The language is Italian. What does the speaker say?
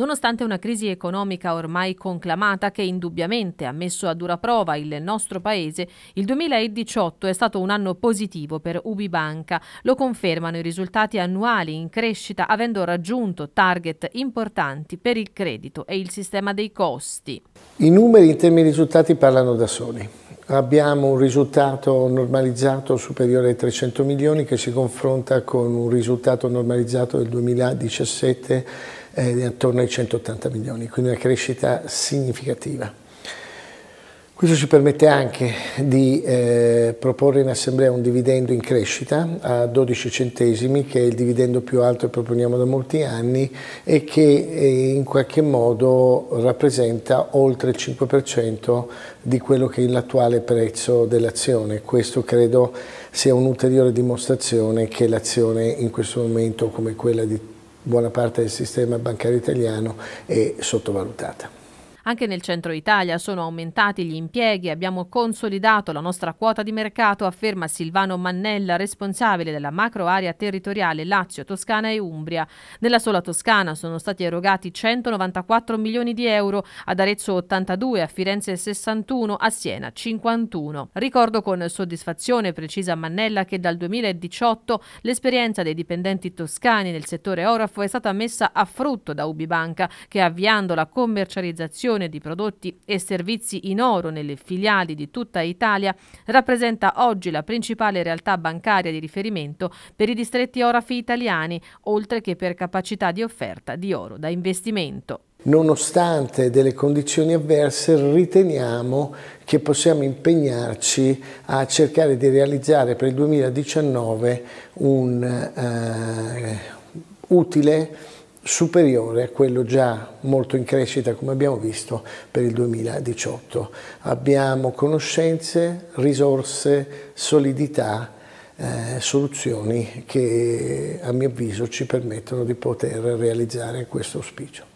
Nonostante una crisi economica ormai conclamata che indubbiamente ha messo a dura prova il nostro paese, il 2018 è stato un anno positivo per Ubibanca. Lo confermano i risultati annuali in crescita avendo raggiunto target importanti per il credito e il sistema dei costi. I numeri in termini di risultati parlano da soli. Abbiamo un risultato normalizzato superiore ai 300 milioni che si confronta con un risultato normalizzato del 2017 eh, attorno ai 180 milioni, quindi una crescita significativa. Questo ci permette anche di eh, proporre in assemblea un dividendo in crescita a 12 centesimi, che è il dividendo più alto che proponiamo da molti anni e che eh, in qualche modo rappresenta oltre il 5% di quello che è l'attuale prezzo dell'azione. Questo credo sia un'ulteriore dimostrazione che l'azione in questo momento, come quella di buona parte del sistema bancario italiano è sottovalutata. Anche nel centro Italia sono aumentati gli impieghi, abbiamo consolidato la nostra quota di mercato, afferma Silvano Mannella, responsabile della macro area territoriale Lazio, Toscana e Umbria. Nella sola Toscana sono stati erogati 194 milioni di euro, ad Arezzo 82, a Firenze 61, a Siena 51. Ricordo con soddisfazione, precisa Mannella, che dal 2018 l'esperienza dei dipendenti toscani nel settore Orafo è stata messa a frutto da Ubibanca, che avviando la commercializzazione produzione di prodotti e servizi in oro nelle filiali di tutta Italia rappresenta oggi la principale realtà bancaria di riferimento per i distretti orafi italiani, oltre che per capacità di offerta di oro da investimento. Nonostante delle condizioni avverse, riteniamo che possiamo impegnarci a cercare di realizzare per il 2019 un eh, utile superiore a quello già molto in crescita come abbiamo visto per il 2018. Abbiamo conoscenze, risorse, solidità, eh, soluzioni che a mio avviso ci permettono di poter realizzare questo auspicio.